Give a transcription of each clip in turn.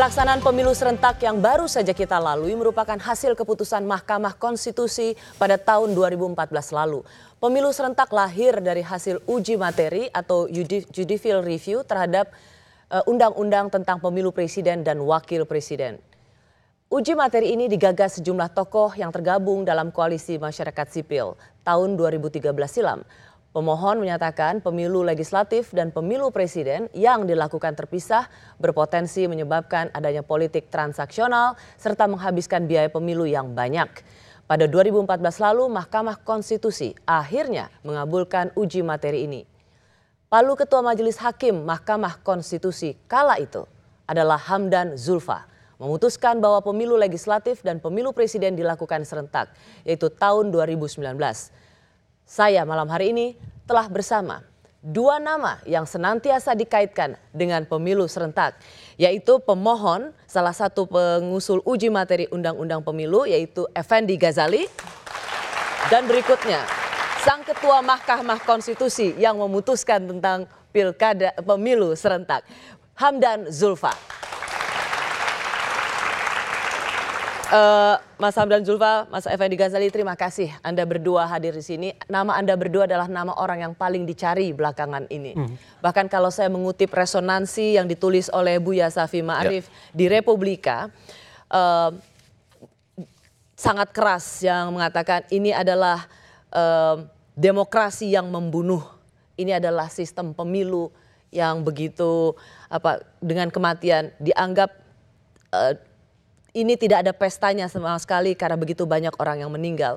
Pelaksanaan pemilu serentak yang baru saja kita lalui merupakan hasil keputusan Mahkamah Konstitusi pada tahun 2014 lalu. Pemilu serentak lahir dari hasil uji materi atau judicial review terhadap eh, undang-undang tentang pemilu presiden dan wakil presiden. Uji materi ini digagas sejumlah tokoh yang tergabung dalam koalisi masyarakat sipil tahun 2013 silam. Pemohon menyatakan pemilu legislatif dan pemilu presiden yang dilakukan terpisah berpotensi menyebabkan adanya politik transaksional serta menghabiskan biaya pemilu yang banyak. Pada 2014 lalu, Mahkamah Konstitusi akhirnya mengabulkan uji materi ini. Palu Ketua Majelis Hakim Mahkamah Konstitusi kala itu adalah Hamdan Zulfa memutuskan bahwa pemilu legislatif dan pemilu presiden dilakukan serentak, yaitu tahun 2019. Saya malam hari ini telah bersama dua nama yang senantiasa dikaitkan dengan pemilu serentak, yaitu pemohon salah satu pengusul uji materi Undang-Undang Pemilu yaitu Effendi Ghazali dan berikutnya sang ketua Mahkamah Konstitusi yang memutuskan tentang pilkada pemilu serentak Hamdan Zulfa. Uh, Mas Hamdan Zulfa, Mas Effendi Ghazali, terima kasih Anda berdua hadir di sini. Nama Anda berdua adalah nama orang yang paling dicari belakangan ini. Hmm. Bahkan kalau saya mengutip resonansi yang ditulis oleh Buya Safi Ma'arif ya. yeah. di Republika, uh, sangat keras yang mengatakan ini adalah uh, demokrasi yang membunuh. Ini adalah sistem pemilu yang begitu apa dengan kematian dianggap ini tidak ada pestanya sama sekali karena begitu banyak orang yang meninggal.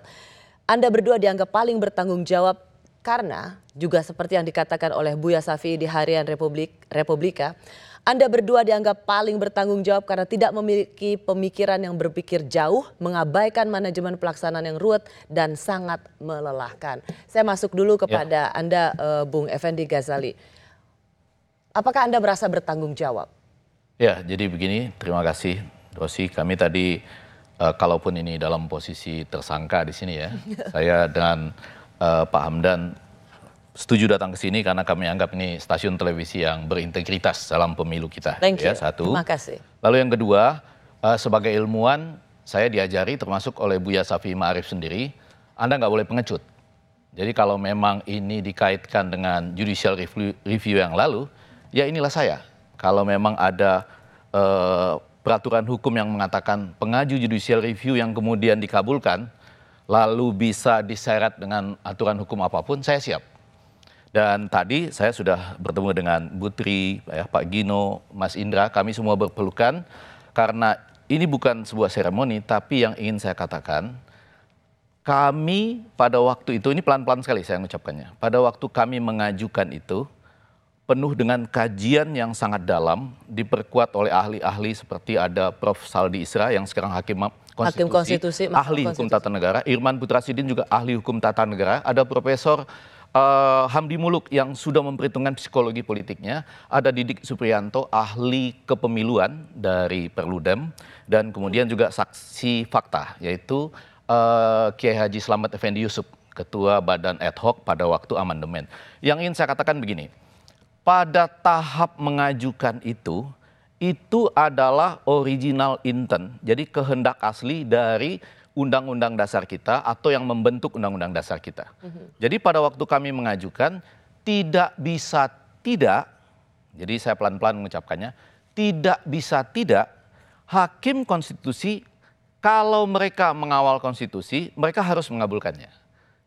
Anda berdua dianggap paling bertanggung jawab karena juga seperti yang dikatakan oleh Buya Safi di Harian Republik Republika, Anda berdua dianggap paling bertanggung jawab karena tidak memiliki pemikiran yang berpikir jauh, mengabaikan manajemen pelaksanaan yang ruwet dan sangat melelahkan. Saya masuk dulu kepada ya. Anda eh, Bung Effendi Ghazali. Apakah Anda merasa bertanggung jawab? Ya, jadi begini, terima kasih Rosi, kami tadi uh, kalaupun ini dalam posisi tersangka di sini ya, saya dengan uh, eh, Pak Hamdan setuju datang ke sini karena kami anggap ini stasiun televisi yang berintegritas dalam pemilu kita. Thank ya, you. satu. Terima kasih. Lalu yang kedua, uh, sebagai ilmuwan saya diajari termasuk oleh Buya Safi Ma'arif sendiri, Anda nggak boleh pengecut. Jadi kalau memang ini dikaitkan dengan judicial review, review yang lalu, ya inilah saya. Kalau memang ada uh, peraturan hukum yang mengatakan pengaju judicial review yang kemudian dikabulkan lalu bisa diseret dengan aturan hukum apapun, saya siap. Dan tadi saya sudah bertemu dengan Butri, ya, Pak Gino, Mas Indra, kami semua berpelukan karena ini bukan sebuah seremoni, tapi yang ingin saya katakan, kami pada waktu itu, ini pelan-pelan sekali saya mengucapkannya, pada waktu kami mengajukan itu, penuh dengan kajian yang sangat dalam, diperkuat oleh ahli-ahli seperti ada Prof. Saldi Isra yang sekarang hakim konstitusi, hakim konstitusi ahli konstitusi. hukum tata negara, Irman Putra Sidin juga ahli hukum tata negara, ada Profesor uh, Hamdi Muluk yang sudah memperhitungkan psikologi politiknya, ada Didik Suprianto ahli kepemiluan dari Perludem dan kemudian juga saksi fakta yaitu uh, Kiai Haji Slamet Effendi Yusuf, ketua Badan Ad Hoc pada waktu amandemen. Yang ingin saya katakan begini, pada tahap mengajukan itu itu adalah original intent, jadi kehendak asli dari undang-undang dasar kita atau yang membentuk undang-undang dasar kita. Mhm. Jadi pada waktu kami mengajukan tidak bisa tidak, jadi saya pelan-pelan mengucapkannya, tidak bisa tidak hakim konstitusi kalau mereka mengawal konstitusi, mereka harus mengabulkannya.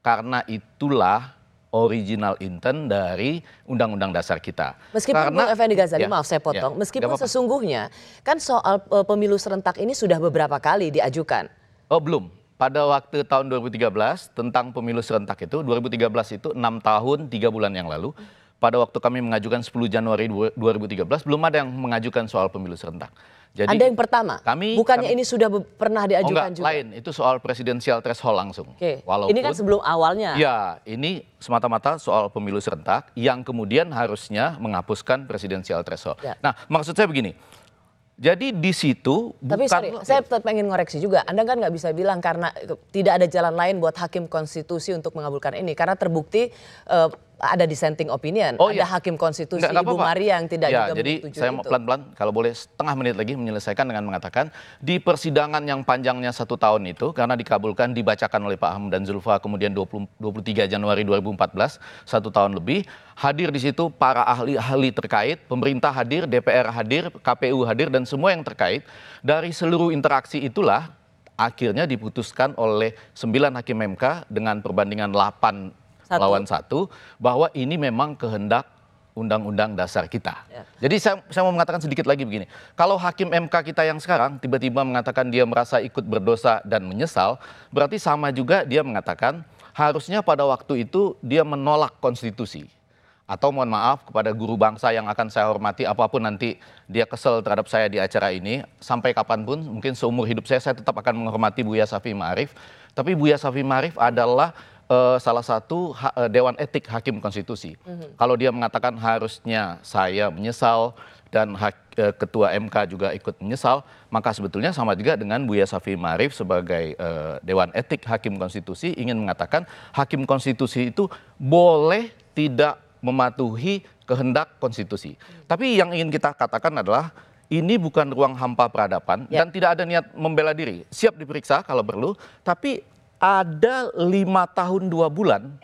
Karena itulah original intent dari Undang-Undang Dasar kita. Meskipun Karena, Bung Effendi Ghazali, ya, maaf saya ya, potong, ya, meskipun sesungguhnya kan soal uh, pemilu serentak ini sudah beberapa kali diajukan. Oh belum, pada waktu tahun 2013 tentang pemilu serentak itu, 2013 itu enam tahun tiga bulan yang lalu. Hmm pada waktu kami mengajukan 10 Januari 2013 belum ada yang mengajukan soal pemilu serentak. Jadi ada yang pertama. Kami bukannya kami, ini sudah pernah diajukan oh enggak, juga. lain, itu soal presidensial threshold langsung. Oke. Walaupun ini kan sebelum awalnya. Ya, ini semata-mata soal pemilu serentak yang kemudian harusnya menghapuskan presidensial threshold. Ya. Nah, maksud saya begini. Jadi di situ Tapi bukan sorry, saya tetap pengen ngoreksi juga. Anda kan nggak bisa bilang karena tidak ada jalan lain buat hakim konstitusi untuk mengabulkan ini karena terbukti uh, ada dissenting opinion, oh, ada iya. hakim konstitusi Nggak, Ibu apa -apa. Maria yang tidak ya, juga jadi saya pelan-pelan kalau boleh setengah menit lagi menyelesaikan dengan mengatakan di persidangan yang panjangnya satu tahun itu karena dikabulkan dibacakan oleh Pak Ham dan Zulfa kemudian 20, 23 Januari 2014 satu tahun lebih hadir di situ para ahli-ahli terkait, pemerintah hadir, DPR hadir, KPU hadir dan semua yang terkait dari seluruh interaksi itulah akhirnya diputuskan oleh 9 hakim MK dengan perbandingan 8 satu. lawan satu bahwa ini memang kehendak undang-undang dasar kita. Ya. Jadi saya, saya mau mengatakan sedikit lagi begini, kalau hakim MK kita yang sekarang tiba-tiba mengatakan dia merasa ikut berdosa dan menyesal, berarti sama juga dia mengatakan harusnya pada waktu itu dia menolak konstitusi atau mohon maaf kepada guru bangsa yang akan saya hormati apapun nanti dia kesel terhadap saya di acara ini sampai kapanpun mungkin seumur hidup saya saya tetap akan menghormati Buya Safi Ma'arif tapi Buya Safi Ma'arif adalah Eh, salah satu eh, dewan etik hakim konstitusi. Mhm. Kalau dia mengatakan harusnya saya menyesal dan eh, ketua MK juga ikut menyesal, maka sebetulnya sama juga dengan Buya Safi Marif sebagai uh, dewan etik hakim konstitusi ingin mengatakan hakim konstitusi itu boleh tidak mematuhi kehendak konstitusi. Hmm. Tapi yang ingin kita katakan adalah ini bukan ruang hampa peradaban ya. dan tidak ada niat membela diri. Siap diperiksa kalau perlu, tapi ada lima tahun dua bulan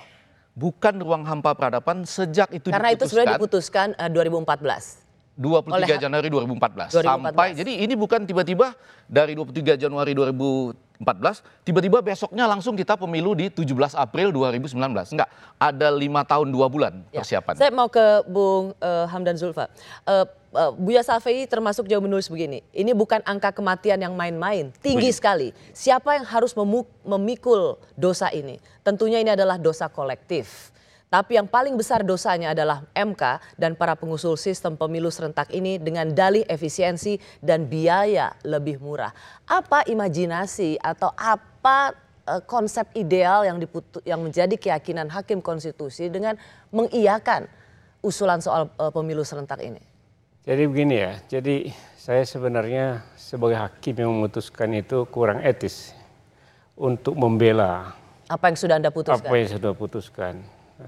bukan ruang hampa peradaban sejak itu Karena diputuskan. Karena itu sudah diputuskan uh, 2014. 23 oleh, Januari 2014, 2014 sampai jadi ini bukan tiba-tiba dari 23 Januari 2014 tiba-tiba besoknya langsung kita pemilu di 17 April 2019 enggak ada lima tahun dua bulan ya. persiapan. Saya mau ke Bung uh, Hamdan Zulfa. Uh, Bu eh, Buya Safei termasuk jauh menulis begini. Ini bukan angka kematian yang main-main, tinggi sekali. Siapa yang harus memikul dosa ini? Tentunya ini adalah dosa kolektif. Tapi yang paling besar dosanya adalah MK dan para pengusul sistem pemilu serentak ini dengan dalih efisiensi dan biaya lebih murah. Apa imajinasi atau apa eh, konsep ideal yang diputu, yang menjadi keyakinan hakim konstitusi dengan mengiyakan usulan soal eh, pemilu serentak ini? jadi begini ya jadi saya sebenarnya sebagai hakim yang memutuskan itu kurang etis untuk membela apa yang sudah anda putuskan apa yang sudah putuskan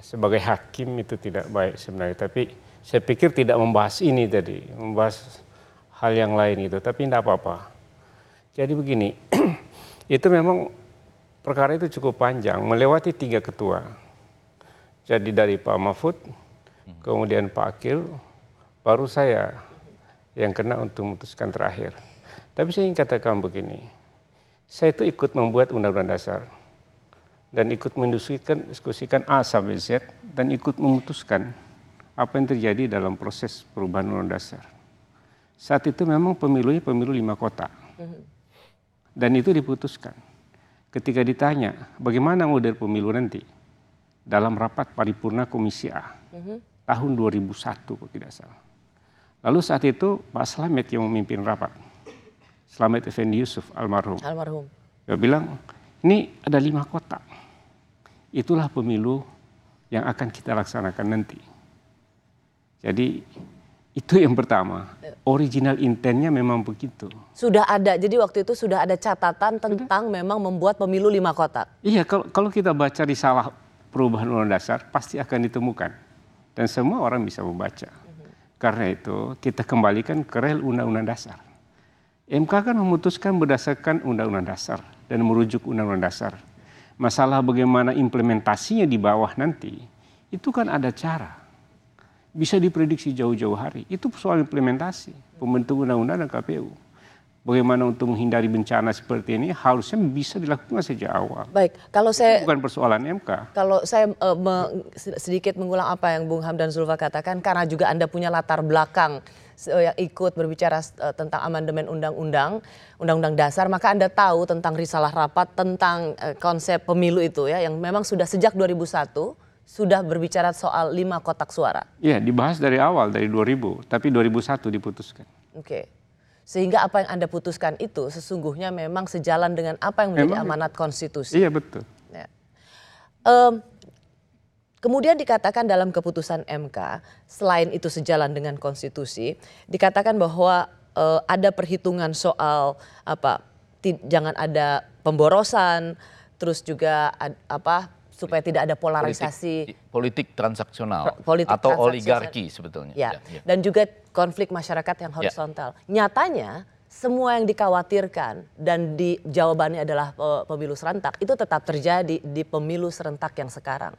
sebagai hakim itu tidak baik sebenarnya tapi saya pikir tidak membahas ini tadi membahas hal yang lain itu tapi tidak apa-apa jadi begini itu memang perkara itu cukup panjang melewati tiga ketua jadi dari Pak Mahfud kemudian Pak Akil baru saya yang kena untuk memutuskan terakhir. Tapi saya ingin katakan begini, saya itu ikut membuat undang-undang dasar dan ikut mendiskusikan diskusikan A sampai Z dan ikut memutuskan apa yang terjadi dalam proses perubahan undang-undang dasar. Saat itu memang pemilunya pemilu lima kota. Mm-hmm. Dan itu diputuskan. Ketika ditanya bagaimana model pemilu nanti dalam rapat paripurna Komisi A uh mm-hmm. -huh. tahun 2001 kalau tidak salah Lalu saat itu Pak Slamet yang memimpin rapat. Slamet Effendi Yusuf almarhum. Almarhum. Dia bilang, ini ada lima kota. Itulah pemilu yang akan kita laksanakan nanti. Jadi itu yang pertama. Eh. Original intentnya memang begitu. Sudah ada, jadi waktu itu sudah ada catatan tentang sudah. memang membuat pemilu lima kota. Iya, kalau, kalau kita baca di salah perubahan undang dasar pasti akan ditemukan. Dan semua orang bisa membaca. Karena itu kita kembalikan ke rel undang-undang dasar. MK kan memutuskan berdasarkan undang-undang dasar dan merujuk undang-undang dasar. Masalah bagaimana implementasinya di bawah nanti, itu kan ada cara. Bisa diprediksi jauh-jauh hari. Itu soal implementasi, pembentuk undang-undang dan KPU bagaimana untuk menghindari bencana seperti ini harusnya bisa dilakukan sejak awal. Baik, kalau saya itu bukan persoalan MK. Kalau saya uh, me, sedikit mengulang apa yang Bung Hamdan Zulfa katakan karena juga Anda punya latar belakang yang ikut berbicara e, tentang amandemen undang-undang, undang-undang dasar, maka Anda tahu tentang risalah rapat tentang e, konsep pemilu itu ya yang memang sudah sejak 2001 sudah berbicara soal lima kotak suara. Iya, dibahas dari awal dari 2000, tapi 2001 diputuskan. Oke. Okay. Sehingga apa yang Anda putuskan itu sesungguhnya memang sejalan dengan apa yang menjadi memang, amanat konstitusi. Iya, betul. Ya. Um, Kemudian dikatakan dalam keputusan MK, selain itu sejalan dengan konstitusi, dikatakan bahwa uh, ada perhitungan soal apa jangan ada pemborosan, terus juga ad, apa supaya tidak ada polarisasi politik, politik transaksional politik atau transaksional. oligarki sebetulnya. Ya. Ya, ya. Dan juga konflik masyarakat yang ya. horizontal. Ya. Nyatanya semua yang dikhawatirkan dan di jawabannya adalah e, pemilu serentak itu tetap terjadi di pemilu serentak yang sekarang.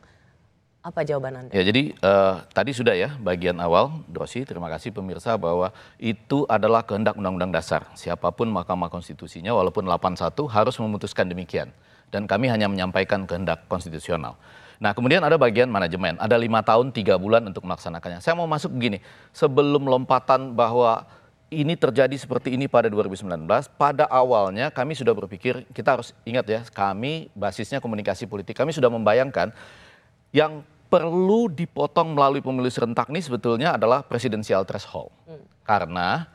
Apa jawaban Anda? Ya, jadi uh, tadi sudah ya bagian awal, Dosi, terima kasih pemirsa bahwa itu adalah kehendak Undang-Undang Dasar. Siapapun Mahkamah Konstitusinya walaupun 81 harus memutuskan demikian. Dan kami hanya menyampaikan kehendak konstitusional. Nah kemudian ada bagian manajemen, ada lima tahun tiga bulan untuk melaksanakannya. Saya mau masuk begini, sebelum lompatan bahwa ini terjadi seperti ini pada 2019, pada awalnya kami sudah berpikir, kita harus ingat ya, kami basisnya komunikasi politik, kami sudah membayangkan yang perlu dipotong melalui pemilu serentak ini sebetulnya adalah presidensial threshold. Hmm. Karena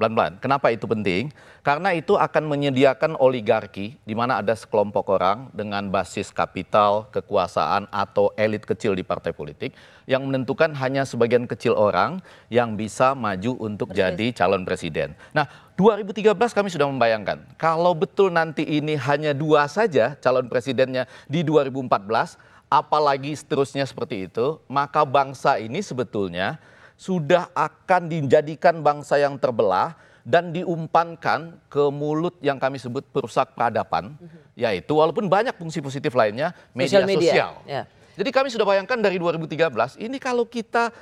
pelan-pelan. Kenapa itu penting? Karena itu akan menyediakan oligarki di mana ada sekelompok orang dengan basis kapital, kekuasaan atau elit kecil di partai politik yang menentukan hanya sebagian kecil orang yang bisa maju untuk Persis. jadi calon presiden. Nah, 2013 kami sudah membayangkan kalau betul nanti ini hanya dua saja calon presidennya di 2014, apalagi seterusnya seperti itu, maka bangsa ini sebetulnya sudah akan dijadikan bangsa yang terbelah dan diumpankan ke mulut yang kami sebut perusak peradaban, yaitu walaupun banyak fungsi positif lainnya, media sosial. Media. Ya. Jadi kami sudah bayangkan dari 2013, ini kalau kita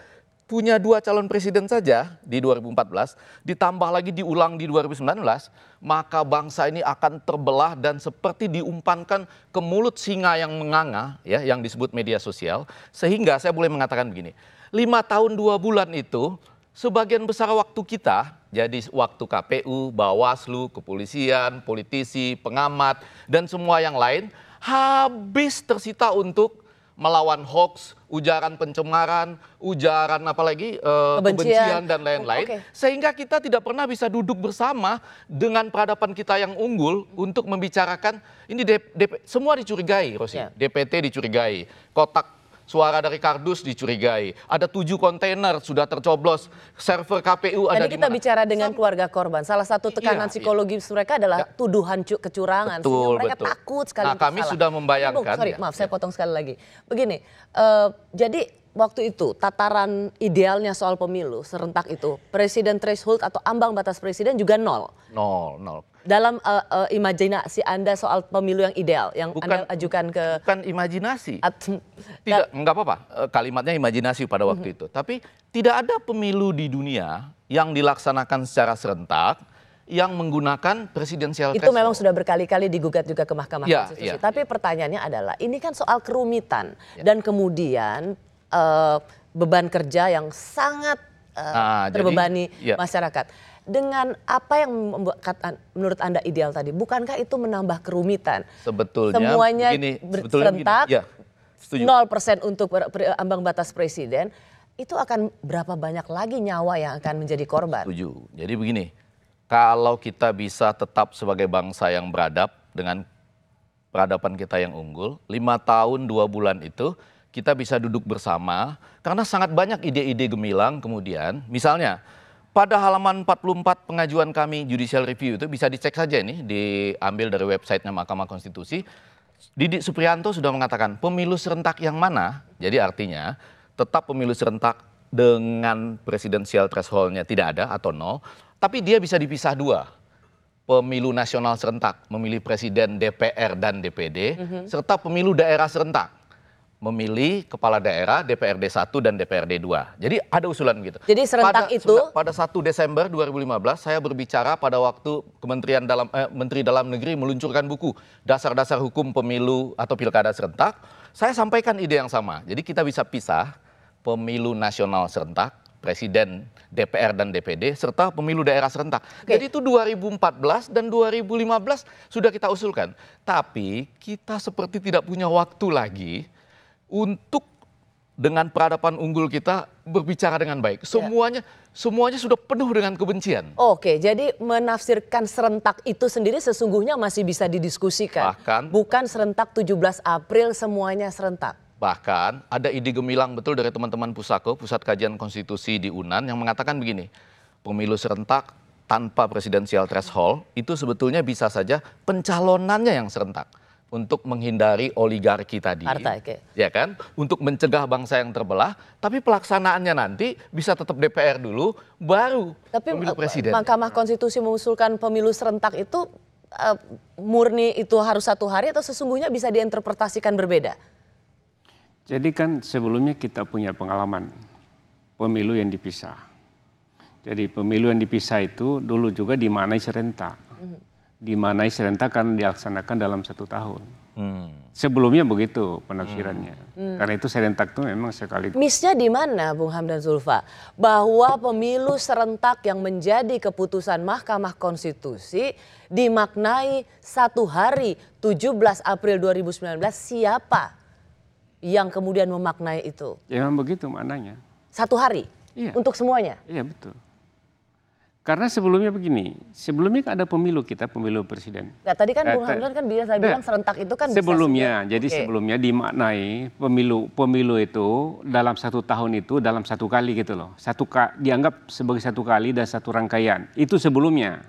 punya dua calon presiden saja di 2014, ditambah lagi diulang di 2019, maka bangsa ini akan terbelah dan seperti diumpankan ke mulut singa yang menganga, ya, yang disebut media sosial, sehingga saya boleh mengatakan begini, lima tahun dua bulan itu sebagian besar waktu kita, jadi waktu KPU, Bawaslu, kepolisian, politisi, pengamat, dan semua yang lain, habis tersita untuk melawan hoax, ujaran pencemaran, ujaran apalagi uh, eh, kebencian. kebencian dan lain-lain. Okay. Sehingga kita tidak pernah bisa duduk bersama dengan peradaban kita yang unggul untuk membicarakan ini DP, DP, semua dicurigai, Rosi. Yeah. DPT dicurigai, kotak suara dari kardus dicurigai. Ada tujuh kontainer sudah tercoblos, server KPU ada Jadi kita dimana? bicara dengan keluarga korban. Salah satu iya. tekanan iya, psikologis iya. mereka adalah ya. tuduhan kecurangan. Betul, mereka betul. takut sekali Nah kami salah. sudah membayangkan. Oh, sorry, ya. maaf saya ya. potong sekali lagi. Begini, uh, jadi waktu itu tataran idealnya soal pemilu serentak itu presiden threshold atau ambang batas presiden juga nol. Nol, nol dalam uh, uh, imajinasi Anda soal pemilu yang ideal yang bukan, Anda ajukan ke bukan imajinasi. At, tidak, enggak apa-apa. Eh, kalimatnya imajinasi pada waktu mm-hmm. itu. Tapi tidak ada pemilu di dunia yang dilaksanakan secara serentak yang menggunakan presidensial itu memang sudah berkali-kali digugat juga ke Mahkamah ya, Konstitusi. Ya, Tapi ya. pertanyaannya adalah ini kan soal kerumitan ya. dan kemudian uh, beban kerja yang sangat uh, nah, terbebani jadi, ya. masyarakat dengan apa yang membuat menurut anda ideal tadi, bukankah itu menambah kerumitan? Sebetulnya semuanya begini, sebetulnya persen ya, nol persen untuk ambang batas presiden, itu akan berapa banyak lagi nyawa yang akan menjadi korban? Setuju. Jadi begini, kalau kita bisa tetap sebagai bangsa yang beradab dengan peradaban kita yang unggul, lima tahun dua bulan itu kita bisa duduk bersama karena sangat banyak ide-ide gemilang kemudian, misalnya pada halaman 44 pengajuan kami judicial review itu bisa dicek saja ini diambil dari websitenya Mahkamah Konstitusi. Didik Suprianto sudah mengatakan pemilu serentak yang mana, jadi artinya tetap pemilu serentak dengan presidensial thresholdnya tidak ada atau nol, tapi dia bisa dipisah dua. Pemilu nasional serentak memilih presiden, DPR, dan DPD, mm -hmm. serta pemilu daerah serentak memilih kepala daerah DPRD 1 dan DPRD 2. Jadi ada usulan gitu. Jadi serentak pada, itu sudah, pada 1 Desember 2015 saya berbicara pada waktu Kementerian Dalam eh, Menteri Dalam Negeri meluncurkan buku Dasar-dasar Hukum Pemilu atau Pilkada Serentak. Saya sampaikan ide yang sama. Jadi kita bisa pisah pemilu nasional serentak presiden, DPR dan DPD serta pemilu daerah serentak. Oke. Jadi itu 2014 dan 2015 sudah kita usulkan. Tapi kita seperti tidak punya waktu lagi untuk dengan peradaban unggul kita berbicara dengan baik. Ya. Semuanya ya. semuanya sudah penuh dengan kebencian. Oke, jadi menafsirkan serentak itu sendiri sesungguhnya masih bisa didiskusikan. Bahkan bukan serentak 17 April semuanya serentak. Bahkan ada ide gemilang betul dari teman-teman Pusako, Pusat Kajian Konstitusi di UNAN yang mengatakan begini. Pemilu serentak tanpa presidensial threshold itu sebetulnya bisa saja pencalonannya yang serentak untuk menghindari oligarki tadi, Partai, okay. ya kan, untuk mencegah bangsa yang terbelah, tapi pelaksanaannya nanti bisa tetap DPR dulu, baru tapi, pemilu eh, presiden. Mahkamah Konstitusi mengusulkan pemilu serentak itu uh, murni itu harus satu hari atau sesungguhnya bisa diinterpretasikan berbeda? Jadi kan sebelumnya kita punya pengalaman pemilu yang dipisah. Jadi pemilu yang dipisah itu dulu juga dimana serentak. Mm -hmm dimanai serentak kan dilaksanakan dalam satu tahun. Hmm. Sebelumnya begitu penafsirannya. Hmm. hmm. Karena itu serentak itu memang sekali. Misnya di mana, Bung Hamdan Zulfa? Bahwa pemilu serentak yang menjadi keputusan Mahkamah Konstitusi dimaknai satu hari 17 April 2019 siapa yang kemudian memaknai itu? Ya memang begitu maknanya. Satu hari? Iya. Untuk semuanya? Iya betul. Karena sebelumnya begini, sebelumnya kan ada pemilu kita, pemilu presiden. Nah, tadi kan nah, Bung Hamdan kan biasa saya nah, bilang serentak itu kan sebelumnya. Bisa jadi okay. sebelumnya dimaknai pemilu pemilu itu dalam satu tahun itu dalam satu kali gitu loh. Satu dianggap sebagai satu kali dan satu rangkaian. Itu sebelumnya.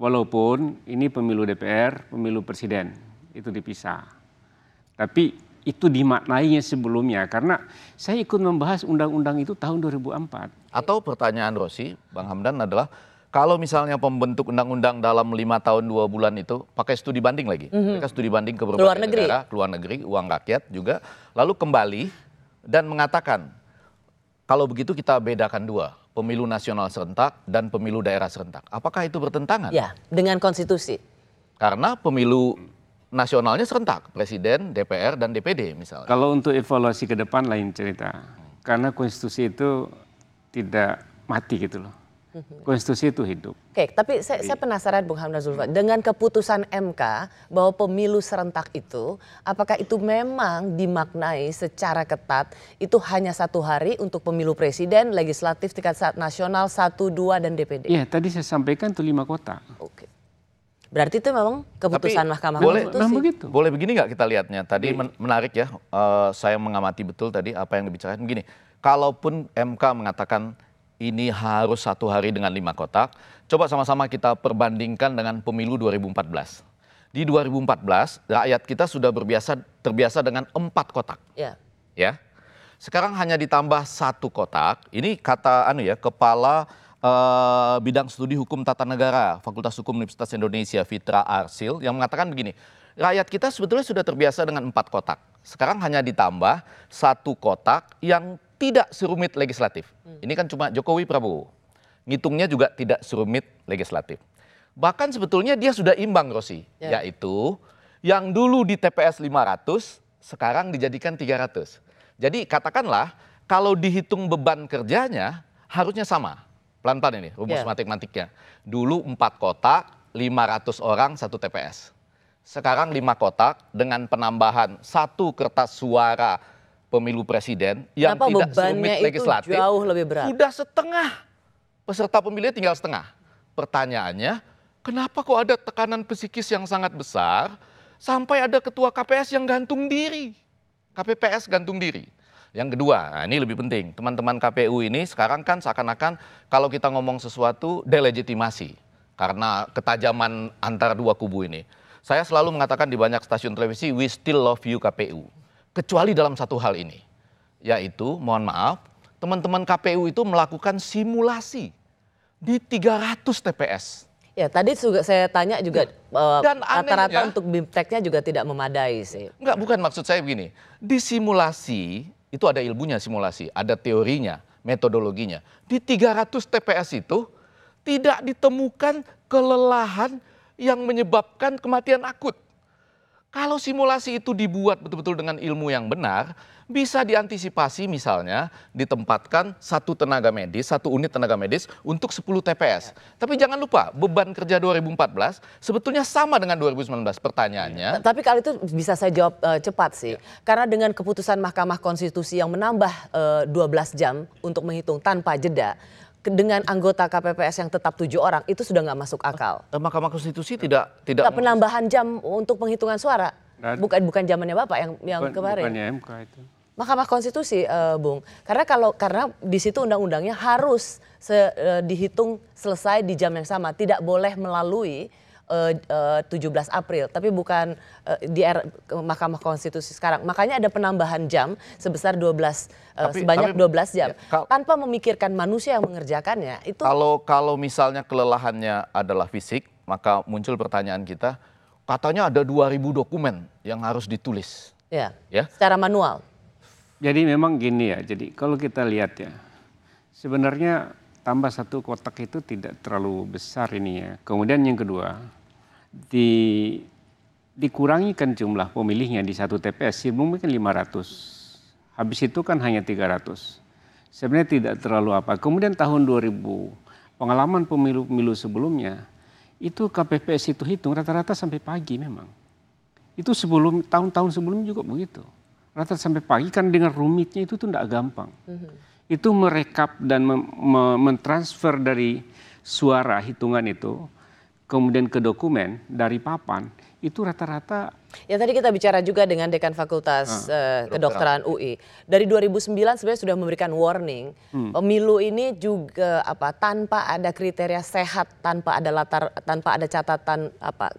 Walaupun ini pemilu DPR, pemilu presiden itu dipisah. Tapi itu dimaknainya sebelumnya karena saya ikut membahas undang-undang itu tahun 2004. Atau pertanyaan Rosi, Bang Hamdan adalah kalau misalnya pembentuk undang-undang dalam lima tahun dua bulan itu pakai studi banding lagi, mm -hmm. mereka studi banding ke berbagai luar negeri. negara, luar negeri, uang rakyat juga, lalu kembali dan mengatakan kalau begitu kita bedakan dua, pemilu nasional serentak dan pemilu daerah serentak. Apakah itu bertentangan? Ya, dengan konstitusi. Karena pemilu nasionalnya serentak presiden, DPR dan DPD misalnya. Kalau untuk evaluasi ke depan lain cerita. Karena konstitusi itu tidak mati gitu loh. Mhm. Konstitusi itu hidup. Oke, tapi saya, saya penasaran Bung Hamdan Zulfa, dengan keputusan MK bahwa pemilu serentak itu, apakah itu memang dimaknai secara ketat itu hanya satu hari untuk pemilu presiden, legislatif tingkat nasional satu, dua dan DPD? Iya, tadi saya sampaikan itu lima kota. Oke. Berarti itu memang keputusan Tapi, Mahkamah boleh, Konstitusi. Nah begitu. Boleh begini nggak kita lihatnya? Tadi hmm. menarik ya, uh, saya mengamati betul tadi apa yang dibicarakan. Begini, kalaupun MK mengatakan ini harus satu hari dengan lima kotak, coba sama-sama kita perbandingkan dengan pemilu 2014. Di 2014, rakyat kita sudah berbiasa terbiasa dengan empat kotak. Ya. ya. Sekarang hanya ditambah satu kotak. Ini kata anu ya, kepala Eh, bidang studi hukum tata negara Fakultas Hukum Universitas Indonesia Fitra Arsil yang mengatakan begini, rakyat kita sebetulnya sudah terbiasa dengan empat kotak. Sekarang hanya ditambah satu kotak yang tidak serumit legislatif. Hmm. Ini kan cuma Jokowi Prabowo. Ngitungnya juga tidak serumit legislatif. Bahkan sebetulnya dia sudah imbang Rosi, yeah. yaitu yang dulu di TPS 500 sekarang dijadikan 300. Jadi katakanlah kalau dihitung beban kerjanya harusnya sama pelan-pelan ini rumus yeah. matematiknya. Dulu empat kotak, 500 orang satu TPS. Sekarang lima kotak dengan penambahan satu kertas suara pemilu presiden yang Kenapa tidak legislatif. itu Jauh lebih berat. Sudah setengah peserta pemilih tinggal setengah. Pertanyaannya, kenapa kok ada tekanan psikis yang sangat besar sampai ada ketua KPS yang gantung diri? KPPS gantung diri. Yang kedua, nah ini lebih penting. Teman-teman KPU ini sekarang kan seakan-akan kalau kita ngomong sesuatu delegitimasi karena ketajaman antara dua kubu ini. Saya selalu mengatakan di banyak stasiun televisi we still love you KPU. Kecuali dalam satu hal ini, yaitu mohon maaf, teman-teman KPU itu melakukan simulasi di 300 TPS. Ya, tadi juga saya tanya juga dan eh, rata-rata uh, untuk bimteknya juga tidak memadai sih. Enggak, bukan maksud saya begini. Di simulasi itu ada ilmunya simulasi, ada teorinya, metodologinya. Di 300 TPS itu tidak ditemukan kelelahan yang menyebabkan kematian akut. Kalau simulasi itu dibuat betul-betul dengan ilmu yang benar, bisa diantisipasi misalnya ditempatkan satu tenaga medis, satu unit tenaga medis untuk 10 TPS. Tapi jangan lupa beban kerja 2014 sebetulnya sama dengan 2019 pertanyaannya. Iya. Tapi kalau itu bisa saya jawab uh, cepat sih. Ya. Karena dengan keputusan Mahkamah Konstitusi yang menambah uh, eh, 12 jam untuk menghitung tanpa jeda, dengan anggota KPPS yang tetap tujuh orang itu sudah nggak masuk akal. Eh, Mahkamah Konstitusi tidak tidak Enggak penambahan jam untuk penghitungan suara. Bukan bukan zamannya Bapak yang yang bukan, kemarin. Bukannya MK itu. Mahkamah Konstitusi, uh, Bung. Karena kalau karena di situ undang-undangnya harus se, uh, dihitung selesai di jam yang sama, tidak boleh melalui uh, uh, 17 April, tapi bukan uh, di era Mahkamah Konstitusi sekarang. Makanya ada penambahan jam sebesar 12 uh, tapi, sebanyak tapi, 12 jam. Ya, tanpa memikirkan manusia yang mengerjakannya, itu Kalau kalau misalnya kelelahannya adalah fisik, maka muncul pertanyaan kita, katanya ada 2000 dokumen yang harus ditulis. Ya. ya. Secara manual. Jadi memang gini ya, jadi kalau kita lihat ya, sebenarnya tambah satu kotak itu tidak terlalu besar ini ya. Kemudian yang kedua, di dikurangikan jumlah pemilihnya di satu TPS, ya mungkin 500. Habis itu kan hanya 300. Sebenarnya tidak terlalu apa. Kemudian tahun 2000, pengalaman pemilu-pemilu sebelumnya, itu KPPS itu hitung rata-rata sampai pagi memang. Itu sebelum tahun-tahun sebelumnya juga begitu rata sampai pagi kan dengan rumitnya itu tuh tidak gampang. Mm-hmm. Itu merekap dan mentransfer dari suara hitungan itu kemudian ke dokumen dari papan itu rata-rata ya tadi kita bicara juga dengan dekan fakultas uh, kedokteran UI dari 2009 sebenarnya sudah memberikan warning hmm. pemilu ini juga apa tanpa ada kriteria sehat tanpa ada latar tanpa ada catatan apa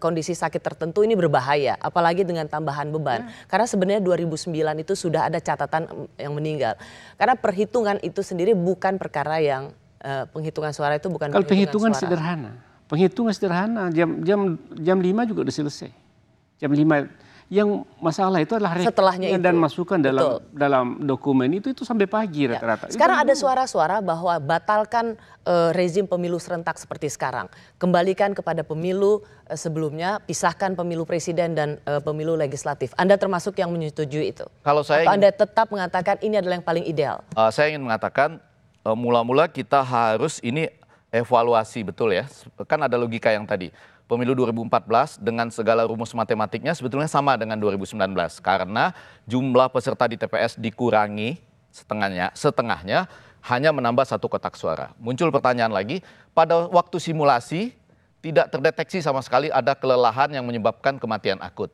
kondisi sakit tertentu ini berbahaya, apalagi dengan tambahan beban. Hmm. Karena sebenarnya 2009 itu sudah ada catatan yang meninggal. Karena perhitungan itu sendiri bukan perkara yang uh, penghitungan suara itu bukan Kalau penghitungan, penghitungan suara. sederhana. Penghitungan sederhana jam jam jam 5 juga sudah selesai. Jam 5 yang masalah itu adalah Setelahnya dan masukan dalam Betul. dalam dokumen itu itu sampai pagi ya. rata-rata. Ya. Sekarang ada suara-suara bahwa batalkan uh, rezim pemilu serentak seperti sekarang, kembalikan kepada pemilu uh, sebelumnya, pisahkan pemilu presiden dan uh, pemilu legislatif. Anda termasuk yang menyetujui itu? Kalau saya ingin, Anda tetap mengatakan ini adalah yang paling ideal. Uh, saya ingin mengatakan mula-mula uh, kita harus ini evaluasi betul ya. Kan ada logika yang tadi pemilu 2014 dengan segala rumus matematiknya sebetulnya sama dengan 2019 karena jumlah peserta di TPS dikurangi setengahnya, setengahnya hanya menambah satu kotak suara. Muncul pertanyaan lagi, pada waktu simulasi tidak terdeteksi sama sekali ada kelelahan yang menyebabkan kematian akut.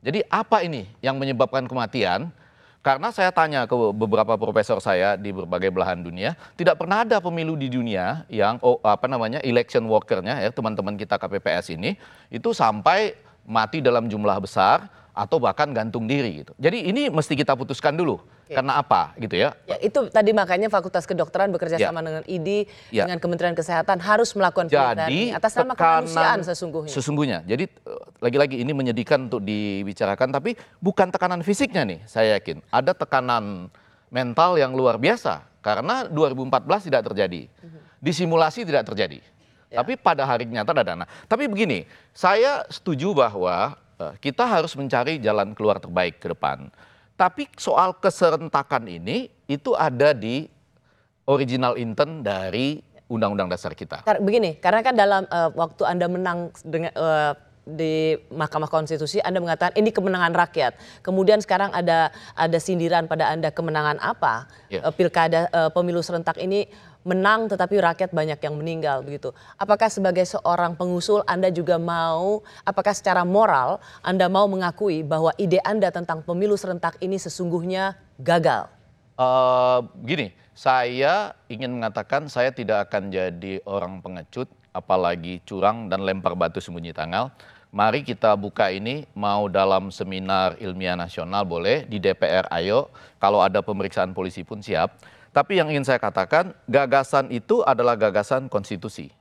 Jadi apa ini yang menyebabkan kematian? Karena saya tanya ke beberapa profesor saya di berbagai belahan dunia, tidak pernah ada pemilu di dunia yang oh, apa namanya election workernya ya teman-teman kita KPPS ini itu sampai mati dalam jumlah besar atau bahkan gantung diri gitu. Jadi ini mesti kita putuskan dulu okay. Iya. karena apa gitu ya. ya. Itu tadi makanya Fakultas Kedokteran bekerja ya. sama dengan ID ya. dengan Kementerian Kesehatan harus melakukan Jadi, atas nama kemanusiaan sesungguhnya. Sesungguhnya. Jadi eh, lagi-lagi ini menyedihkan untuk dibicarakan tapi bukan tekanan fisiknya nih saya yakin. Ada tekanan mental yang luar biasa karena 2014 tidak terjadi. Mhm. Disimulasi tidak terjadi. Ya. Tapi pada hari nyata ada dana. Tapi begini, saya setuju bahwa Eh, kita harus mencari jalan keluar terbaik ke depan. Tapi soal keserentakan ini itu ada di original intent dari undang-undang dasar kita. Begini, karena kan dalam uh, waktu Anda menang dengan uh, di Mahkamah Konstitusi Anda mengatakan ini kemenangan rakyat. Kemudian sekarang ada ada sindiran pada Anda kemenangan apa? Yeah. Ya. Pilkada pemilu serentak ini menang tetapi rakyat banyak yang meninggal begitu. Apakah sebagai seorang pengusul Anda juga mau apakah secara moral Anda mau mengakui bahwa ide Anda tentang pemilu serentak ini sesungguhnya gagal? Uh, gini, saya ingin mengatakan saya tidak akan jadi orang pengecut apalagi curang dan lempar batu sembunyi tanggal. Mari kita buka ini mau dalam seminar ilmiah nasional boleh di DPR ayo kalau ada pemeriksaan polisi pun siap tapi yang ingin saya katakan, gagasan itu adalah gagasan konstitusi.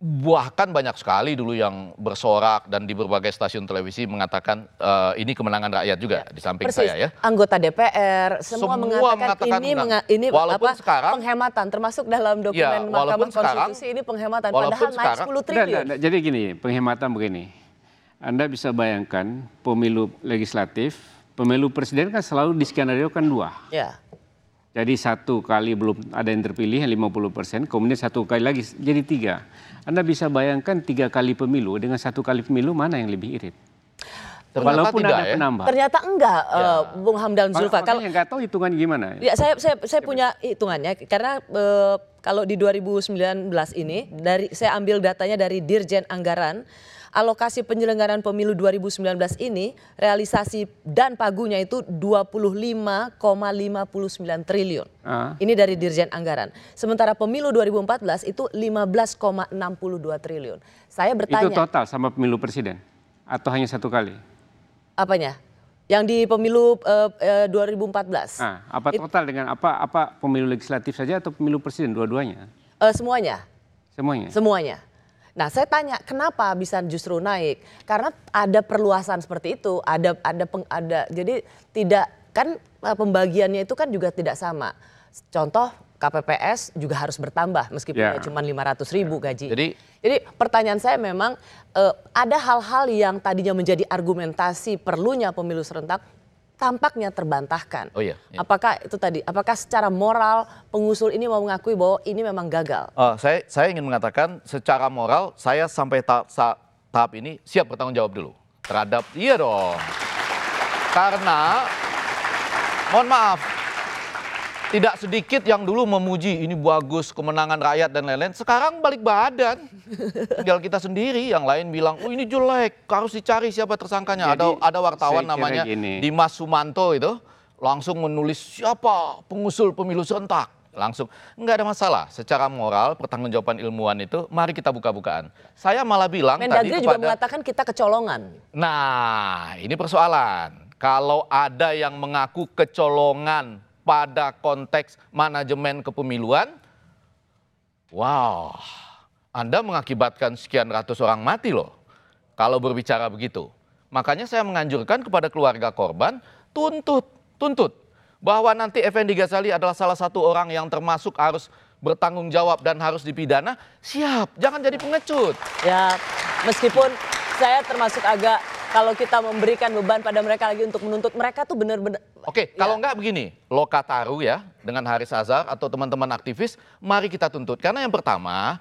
Bahkan banyak sekali dulu yang bersorak dan di berbagai stasiun televisi mengatakan e, ini kemenangan rakyat juga ya, di samping persis. saya ya. Anggota DPR semua, semua mengatakan, mengatakan ini menga ini walaupun apa sekarang, penghematan termasuk dalam ya, dokumen ya, Mahkamah Konstitusi ini penghematan padahal sekarang, naik 10 triliun. Enggak, enggak, jadi gini, penghematan begini. Anda bisa bayangkan pemilu legislatif, pemilu presiden kan selalu kan dua. Ya jadi satu kali belum ada yang terpilih 50 persen, kemudian satu kali lagi jadi tiga. Anda bisa bayangkan tiga kali pemilu dengan satu kali pemilu mana yang lebih irit? Ternyata Walaupun tidak, ada ya? penambah. Ternyata enggak, ya. uh, Bung Hamdan Zulfa. Kalau enggak tahu hitungan gimana. Ya, ya saya saya, saya punya hitungannya karena uh, kalau di 2019 ini dari saya ambil datanya dari Dirjen Anggaran alokasi penyelenggaraan pemilu 2019 ini realisasi dan pagunya itu 25,59 triliun. Uh. Ini dari Dirjen Anggaran. Sementara pemilu 2014 itu 15,62 triliun. Saya bertanya. Itu total sama pemilu presiden atau hanya satu kali? Apanya? yang di pemilu uh, eh, 2014. Eh, nah, apa total dengan apa apa pemilu legislatif saja atau pemilu presiden dua-duanya? Uh, semuanya. Semuanya. Semuanya. Nah, saya tanya kenapa bisa justru naik? Karena ada perluasan seperti itu, ada ada peng, ada jadi tidak kan pembagiannya itu kan juga tidak sama. Contoh KPPS juga harus bertambah meskipun yeah. cuma 500 ribu ya. gaji. Jadi, Jadi pertanyaan saya memang uh, ada hal-hal yang tadinya menjadi argumentasi perlunya pemilu serentak tampaknya terbantahkan. Oh iya, iya. Apakah itu tadi? Apakah secara moral pengusul ini mau mengakui bahwa ini memang gagal? Uh, saya saya ingin mengatakan secara moral saya sampai tahap tahap ini siap bertanggung jawab dulu terhadap iya dong. Karena mohon maaf, tidak sedikit yang dulu memuji ini bagus kemenangan rakyat dan lain-lain. Sekarang balik badan. Tinggal kita sendiri yang lain bilang, "Oh ini jelek, harus dicari siapa tersangkanya." Jadi, ada ada wartawan namanya gini. Dimas Sumanto itu langsung menulis siapa pengusul pemilu serentak langsung enggak ada masalah secara moral pertanggungjawaban ilmuwan itu mari kita buka-bukaan saya malah bilang Mendagri tadi kepada, juga mengatakan kita kecolongan nah ini persoalan kalau ada yang mengaku kecolongan pada konteks manajemen kepemiluan, wow, Anda mengakibatkan sekian ratus orang mati loh kalau berbicara begitu. Makanya saya menganjurkan kepada keluarga korban, tuntut, tuntut bahwa nanti Effendi Ghazali adalah salah satu orang yang termasuk harus bertanggung jawab dan harus dipidana, siap, jangan jadi pengecut. Ya, meskipun saya termasuk agak kalau kita memberikan beban pada mereka lagi untuk menuntut mereka tuh benar-benar Oke, kalau ya. nggak begini, Lokataru ya dengan Haris Azhar atau teman-teman aktivis, mari kita tuntut karena yang pertama,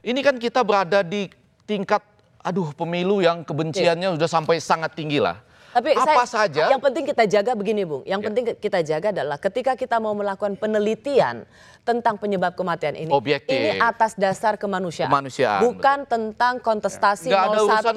ini kan kita berada di tingkat aduh pemilu yang kebenciannya iya. sudah sampai sangat tinggi lah. Tapi apa saya, saja. Yang penting kita jaga begini, Bung. Yang ya. penting kita jaga adalah ketika kita mau melakukan penelitian tentang penyebab kematian ini, Objektif. ini atas dasar kemanusiaan, kemanusiaan bukan betul. tentang kontestasi ya. 01, ada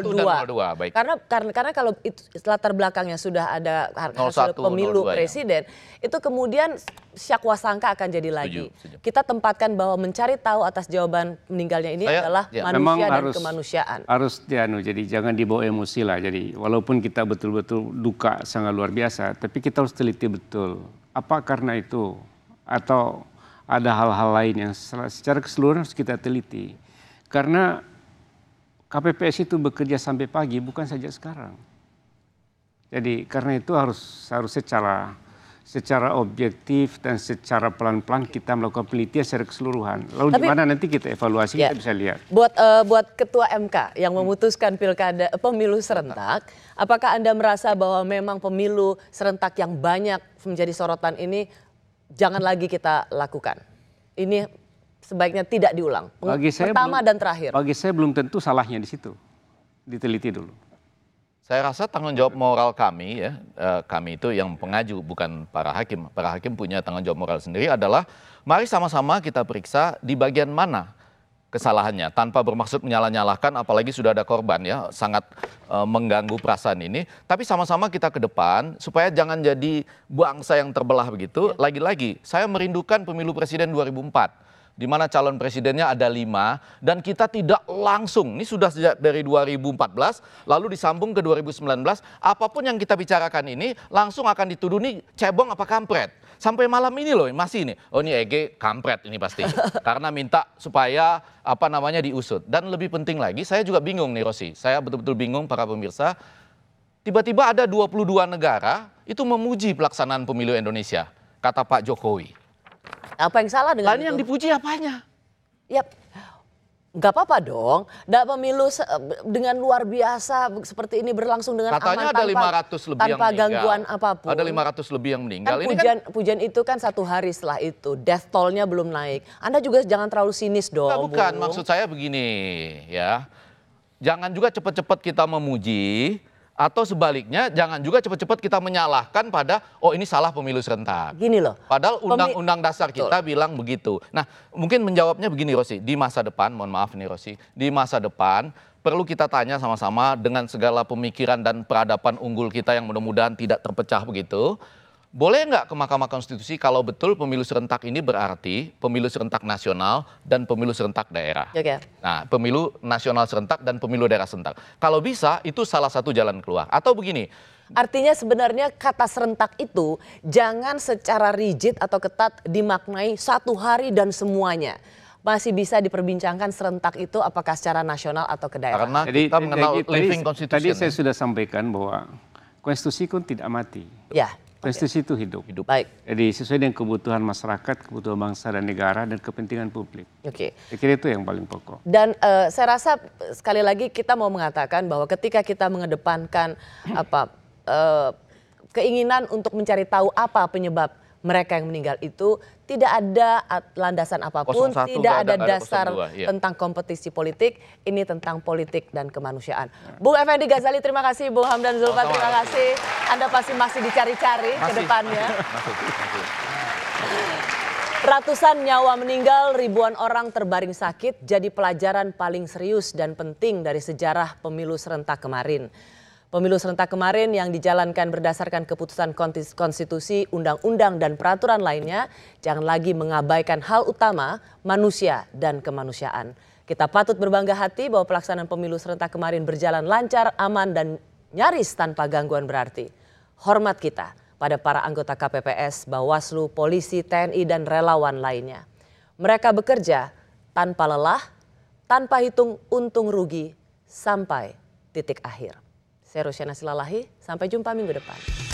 01 02. Dan 02 baik. Karena karena karena kalau itu, latar belakangnya sudah ada hasil 01, pemilu 02, ya. presiden, ya. itu kemudian syakwa sangka akan jadi lagi. Setuju, setuju. Kita tempatkan bahwa mencari tahu atas jawaban meninggalnya ini Saya, adalah ya. manusia Memang dan harus, kemanusiaan. Harus ya, no, jadi jangan dibawa emosi lah. Jadi walaupun kita kita betul-betul duka sangat luar biasa, tapi kita harus teliti betul. Apa karena itu? Atau ada hal-hal lain yang secara keseluruhan harus kita teliti. Karena KPPS itu bekerja sampai pagi bukan saja sekarang. Jadi karena itu harus harus secara secara objektif dan secara pelan-pelan kita melakukan penelitian secara keseluruhan. Lalu Tapi, gimana nanti kita evaluasi ya, kita bisa lihat. Buat uh, buat ketua MK yang memutuskan pilkada pemilu serentak, apakah Anda merasa bahwa memang pemilu serentak yang banyak menjadi sorotan ini jangan lagi kita lakukan? Ini sebaiknya tidak diulang. Bagi saya Pertama belum, dan terakhir. Bagi saya belum tentu salahnya di situ. Diteliti dulu saya rasa tanggung jawab moral kami ya, eh, kami itu yang pengaju bukan para hakim. Para hakim punya tanggung jawab moral sendiri adalah mari sama-sama kita periksa di bagian mana kesalahannya tanpa bermaksud menyalah-nyalahkan apalagi sudah ada korban ya, sangat uh, mengganggu perasaan ini. Tapi sama-sama kita ke depan supaya jangan jadi bangsa yang terbelah begitu. Iya. Lagi-lagi saya merindukan pemilu presiden 2004 di mana calon presidennya ada lima dan kita tidak langsung ini sudah sejak dari 2014 lalu disambung ke 2019 apapun yang kita bicarakan ini langsung akan dituduh nih cebong apa kampret sampai malam ini loh masih ini oh ini EG kampret ini pasti karena minta supaya apa namanya diusut dan lebih penting lagi saya juga bingung nih Rosi saya betul-betul bingung para pemirsa tiba-tiba ada 22 negara itu memuji pelaksanaan pemilu Indonesia kata Pak Jokowi apa yang salah dengan Lain itu? yang dipuji apanya? ya Gak apa-apa dong. Gak pemilu eh, dengan luar biasa seperti ini berlangsung dengan Katanya aman ada tanpa, 500 lebih tanpa yang gangguan apapun. Ada 500 lebih yang meninggal. Kan ini kan pujian, kan... pujian itu kan satu hari setelah itu. Death toll belum naik. Anda juga jangan terlalu sinis dong. Nah, bukan, Bu. maksud saya begini ya. Jangan juga cepat-cepat kita memuji, atau sebaliknya, jangan juga cepat-cepat kita menyalahkan pada, oh ini salah pemilu serentak. Gini loh. Padahal undang-undang dasar kita Betul. bilang begitu. Nah, mungkin menjawabnya begini Rosi, di masa depan, mohon maaf nih Rosi, di masa depan perlu kita tanya sama-sama dengan segala pemikiran dan peradaban unggul kita yang mudah-mudahan tidak terpecah begitu boleh nggak ke Mahkamah Konstitusi kalau betul pemilu serentak ini berarti pemilu serentak nasional dan pemilu serentak daerah? Okay. Nah, pemilu nasional serentak dan pemilu daerah serentak. Kalau bisa, itu salah satu jalan keluar. Atau begini, Artinya sebenarnya kata serentak itu jangan secara rigid atau ketat dimaknai satu hari dan semuanya masih bisa diperbincangkan serentak itu apakah secara nasional atau ke daerah. Karena jadi, kita mengenal jadi, eh, eh, living tadi, constitution. Tadi saya sudah sampaikan bahwa konstitusi pun tidak mati. Ya. Iya. prestasi itu hidup. hidup. Baik. Jadi sesuai dengan kebutuhan masyarakat, kebutuhan bangsa dan negara dan kepentingan publik. Oke. Okay. Saya kira itu yang paling pokok. Dan uh, saya rasa sekali lagi kita mau mengatakan bahwa ketika kita mengedepankan apa uh, keinginan untuk mencari tahu apa penyebab mereka yang meninggal itu tidak ada landasan apapun, 01, tidak ada, ada dasar 02, iya. tentang kompetisi politik, ini tentang politik dan kemanusiaan. Ya. Bung Effendi Ghazali terima kasih, Bung Hamdan Zulfa terima kasih. Anda pasti masih dicari-cari ke depannya. Ratusan nyawa meninggal, ribuan orang terbaring sakit jadi pelajaran paling serius dan penting dari sejarah pemilu serentak kemarin. Pemilu serentak kemarin yang dijalankan berdasarkan keputusan konstitusi, undang-undang, dan peraturan lainnya, jangan lagi mengabaikan hal utama manusia dan kemanusiaan. Kita patut berbangga hati bahwa pelaksanaan pemilu serentak kemarin berjalan lancar, aman, dan nyaris tanpa gangguan berarti. Hormat kita pada para anggota KPPS, Bawaslu, polisi, TNI, dan relawan lainnya. Mereka bekerja tanpa lelah, tanpa hitung untung rugi, sampai titik akhir. Saya Rusyana Silalahi, sampai jumpa minggu depan.